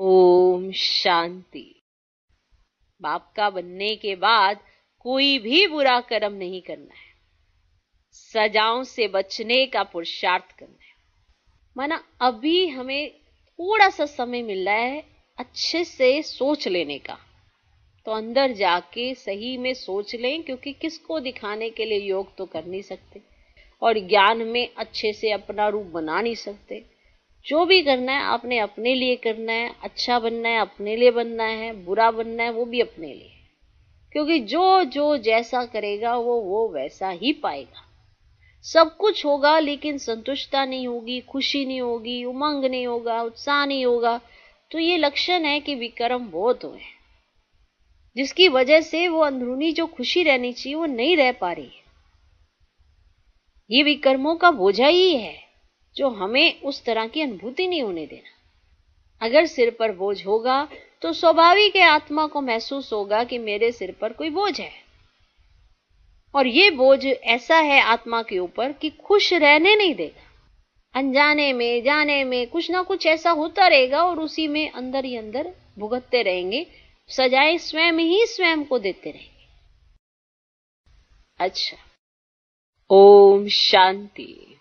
ओम शांति बाप का बनने के बाद कोई भी बुरा कर्म नहीं करना है सजाओं से बचने का पुरुषार्थ करना है माना अभी हमें थोड़ा सा समय मिल रहा है अच्छे से सोच लेने का तो अंदर जाके सही में सोच लें क्योंकि किसको दिखाने के लिए योग तो कर नहीं सकते और ज्ञान में अच्छे से अपना रूप बना नहीं सकते जो भी करना है आपने अपने लिए करना है अच्छा बनना है अपने लिए बनना है बुरा बनना है वो भी अपने लिए क्योंकि जो जो जैसा करेगा वो वो वैसा ही पाएगा सब कुछ होगा लेकिन संतुष्टता नहीं होगी खुशी नहीं होगी उमंग नहीं होगा उत्साह नहीं होगा तो ये लक्षण है कि विक्रम बहुत हुए जिसकी वजह से वो अंदरूनी जो खुशी रहनी चाहिए वो नहीं रह पा रही है ये विकर्मों का बोझा ही है जो हमें उस तरह की अनुभूति नहीं होने देना अगर सिर पर बोझ होगा तो स्वाभाविक है आत्मा को महसूस होगा कि मेरे सिर पर कोई बोझ है और ये बोझ ऐसा है आत्मा के ऊपर कि खुश रहने नहीं देगा अनजाने में जाने में कुछ ना कुछ ऐसा होता रहेगा और उसी में अंदर ही अंदर भुगतते रहेंगे सजाए स्वयं ही स्वयं को देते रहेंगे अच्छा ओम शांति